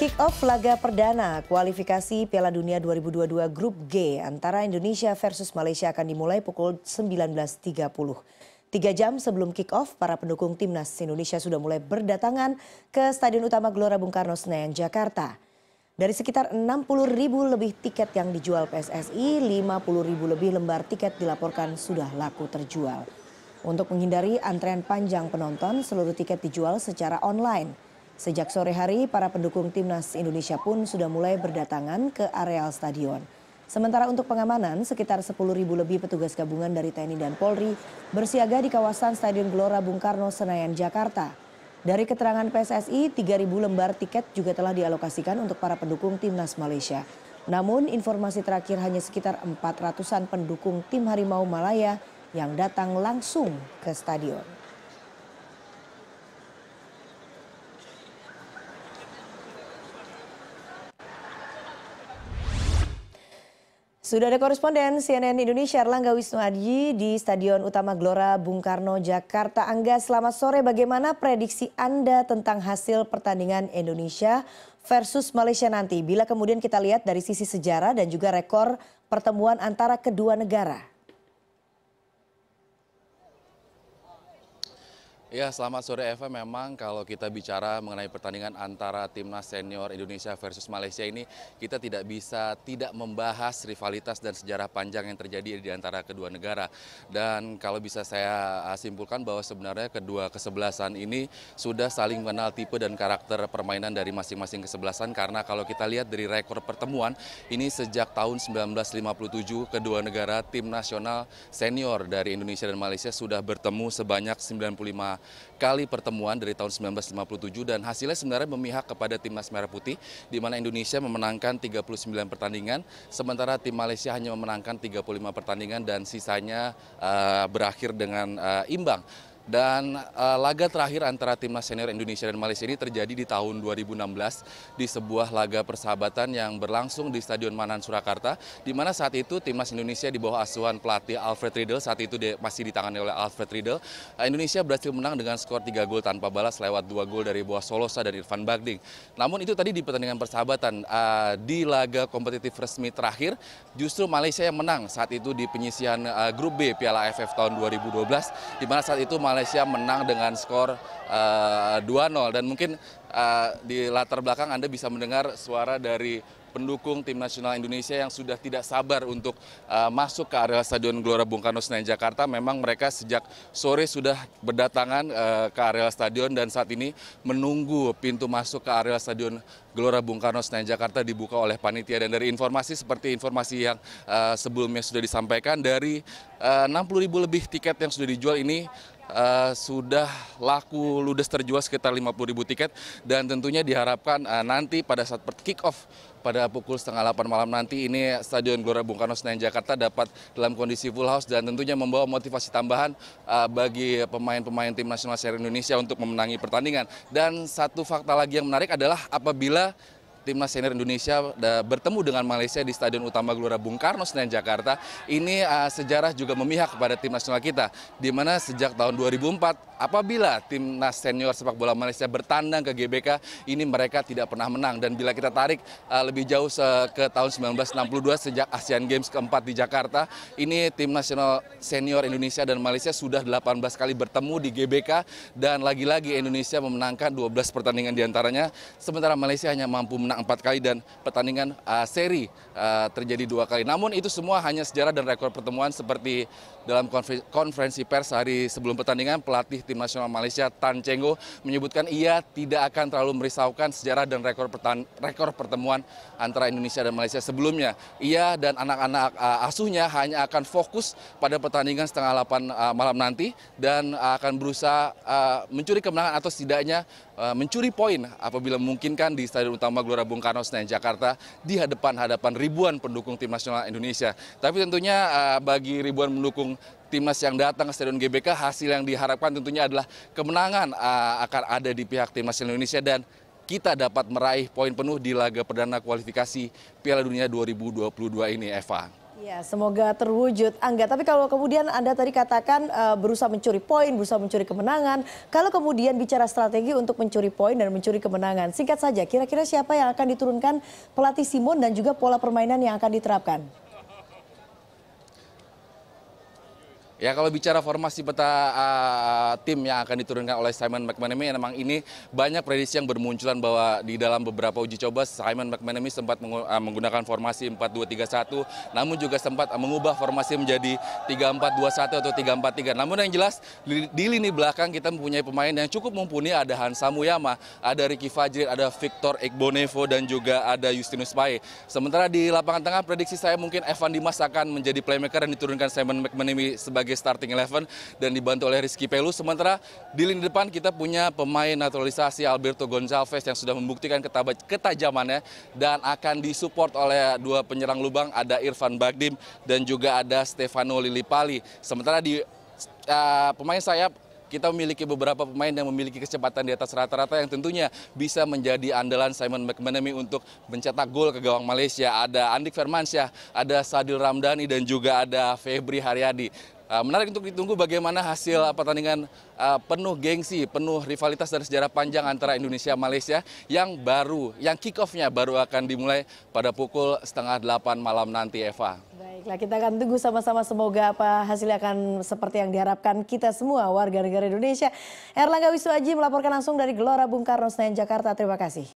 Kick off laga perdana kualifikasi Piala Dunia 2022 Grup G antara Indonesia versus Malaysia akan dimulai pukul 19.30. Tiga jam sebelum kick off, para pendukung timnas Indonesia sudah mulai berdatangan ke Stadion Utama Gelora Bung Karno Senayan, Jakarta. Dari sekitar 60 ribu lebih tiket yang dijual PSSI, 50 ribu lebih lembar tiket dilaporkan sudah laku terjual. Untuk menghindari antrean panjang penonton, seluruh tiket dijual secara online. Sejak sore hari, para pendukung timnas Indonesia pun sudah mulai berdatangan ke areal stadion. Sementara untuk pengamanan, sekitar 10.000 lebih petugas gabungan dari TNI dan Polri bersiaga di kawasan Stadion Gelora Bung Karno, Senayan, Jakarta. Dari keterangan PSSI, 3.000 lembar tiket juga telah dialokasikan untuk para pendukung timnas Malaysia. Namun informasi terakhir hanya sekitar 400-an pendukung tim Harimau Malaya yang datang langsung ke stadion. Sudah ada koresponden CNN Indonesia Erlangga Wisnuaji di Stadion Utama Gelora Bung Karno, Jakarta. Angga, selamat sore. Bagaimana prediksi Anda tentang hasil pertandingan Indonesia versus Malaysia nanti? Bila kemudian kita lihat dari sisi sejarah dan juga rekor pertemuan antara kedua negara. Ya, selamat sore Eva. Memang kalau kita bicara mengenai pertandingan antara timnas senior Indonesia versus Malaysia ini, kita tidak bisa tidak membahas rivalitas dan sejarah panjang yang terjadi di antara kedua negara. Dan kalau bisa saya uh, simpulkan bahwa sebenarnya kedua kesebelasan ini sudah saling mengenal tipe dan karakter permainan dari masing-masing kesebelasan karena kalau kita lihat dari rekor pertemuan ini sejak tahun 1957 kedua negara tim nasional senior dari Indonesia dan Malaysia sudah bertemu sebanyak 95 kali pertemuan dari tahun 1957 dan hasilnya sebenarnya memihak kepada timnas Merah Putih di mana Indonesia memenangkan 39 pertandingan sementara tim Malaysia hanya memenangkan 35 pertandingan dan sisanya uh, berakhir dengan uh, imbang. Dan uh, laga terakhir antara timnas senior Indonesia dan Malaysia ini terjadi di tahun 2016 di sebuah laga persahabatan yang berlangsung di Stadion Manan Surakarta di mana saat itu timnas Indonesia di bawah asuhan pelatih Alfred Riedel saat itu masih ditangani oleh Alfred Riedel. Uh, Indonesia berhasil menang dengan skor 3 gol tanpa balas lewat 2 gol dari Boa Solosa dan Irfan Bagding. Namun itu tadi di pertandingan persahabatan uh, di laga kompetitif resmi terakhir justru Malaysia yang menang saat itu di penyisian uh, grup B Piala AFF tahun 2012 di mana saat itu Malaysia Malaysia menang dengan skor uh, eh, 2-0 dan mungkin uh, di latar belakang Anda bisa mendengar suara dari pendukung tim nasional Indonesia yang sudah tidak sabar untuk uh, masuk ke area Stadion Gelora Bung Karno Senayan Jakarta. Memang mereka sejak sore sudah berdatangan uh, ke area stadion dan saat ini menunggu pintu masuk ke area Stadion Gelora Bung Karno Senayan Jakarta dibuka oleh panitia dan dari informasi seperti informasi yang uh, sebelumnya sudah disampaikan dari uh, ribu lebih tiket yang sudah dijual ini uh, sudah laku ludes terjual sekitar ribu tiket dan tentunya diharapkan uh, nanti pada saat kick off pada pukul setengah 8 malam nanti ini Stadion Gelora Bung Karno Senayan Jakarta dapat dalam kondisi full house dan tentunya membawa motivasi tambahan uh, bagi pemain-pemain tim nasional seri Indonesia untuk memenangi pertandingan. Dan satu fakta lagi yang menarik adalah apabila timnas senior Indonesia bertemu dengan Malaysia di Stadion Utama Gelora Bung Karno Senayan Jakarta ini uh, sejarah juga memihak kepada tim nasional kita di mana sejak tahun 2004 apabila timnas senior sepak bola Malaysia bertandang ke GBK ini mereka tidak pernah menang dan bila kita tarik uh, lebih jauh ke tahun 1962 sejak Asian Games keempat di Jakarta ini tim nasional senior Indonesia dan Malaysia sudah 18 kali bertemu di GBK dan lagi-lagi Indonesia memenangkan 12 pertandingan diantaranya sementara Malaysia hanya mampu menang empat kali dan pertandingan uh, seri uh, terjadi dua kali. Namun itu semua hanya sejarah dan rekor pertemuan seperti dalam konferensi pers hari sebelum pertandingan pelatih tim nasional Malaysia Tan Cheng Cenggo menyebutkan ia tidak akan terlalu merisaukan sejarah dan rekor pertan rekor pertemuan antara Indonesia dan Malaysia sebelumnya. Ia dan anak-anak uh, asuhnya hanya akan fokus pada pertandingan setengah delapan uh, malam nanti dan uh, akan berusaha uh, mencuri kemenangan atau setidaknya uh, mencuri poin apabila memungkinkan di Stadion Utama Gelora Gelora Bung Karno Senayan Jakarta di hadapan-hadapan ribuan pendukung tim nasional Indonesia. Tapi tentunya uh, bagi ribuan pendukung timnas yang datang ke Stadion GBK hasil yang diharapkan tentunya adalah kemenangan uh, akan ada di pihak timnas Indonesia dan kita dapat meraih poin penuh di laga perdana kualifikasi Piala Dunia 2022 ini Eva. Ya, semoga terwujud. Angga, tapi kalau kemudian Anda tadi katakan uh, berusaha mencuri poin, berusaha mencuri kemenangan, kalau kemudian bicara strategi untuk mencuri poin dan mencuri kemenangan, singkat saja, kira-kira siapa yang akan diturunkan pelatih Simon dan juga pola permainan yang akan diterapkan? Ya kalau bicara formasi peta uh, tim yang akan diturunkan oleh Simon McManamy, memang ini banyak prediksi yang bermunculan bahwa di dalam beberapa uji coba Simon McManamy sempat meng, uh, eh, menggunakan formasi 4-2-3-1, namun juga sempat mengubah formasi menjadi 3-4-2-1 atau 3-4-3. Namun yang jelas di, di lini belakang kita mempunyai pemain yang cukup mumpuni, ada Hansa Muyama, ada Ricky Fajrin, ada Victor Ekbonevo dan juga ada Justinus Pae. Sementara di lapangan tengah prediksi saya mungkin Evan Dimas akan menjadi playmaker dan diturunkan Simon McManamy sebagai sebagai starting eleven dan dibantu oleh Rizky Pelu. Sementara di lini depan kita punya pemain naturalisasi Alberto Gonzalez yang sudah membuktikan ketajamannya dan akan disupport oleh dua penyerang lubang ada Irfan Bagdim dan juga ada Stefano Lillipali. Sementara di uh, pemain sayap kita memiliki beberapa pemain yang memiliki kecepatan di atas rata-rata yang tentunya bisa menjadi andalan Simon McManamy untuk mencetak gol ke gawang Malaysia. Ada Andik Firmansyah, ada Sadil Ramdhani dan juga ada Febri Haryadi. Eh, menarik untuk ditunggu bagaimana hasil eh, pertandingan eh, penuh gengsi, penuh rivalitas dan sejarah panjang antara Indonesia Malaysia yang baru, yang kick off-nya baru akan dimulai pada pukul setengah delapan malam nanti Eva. Baiklah, kita akan tunggu sama-sama semoga apa hasilnya akan seperti yang diharapkan kita semua warga negara Indonesia. Erlangga Wisnuaji melaporkan langsung dari Gelora Bung Karno Senayan Jakarta. Terima kasih.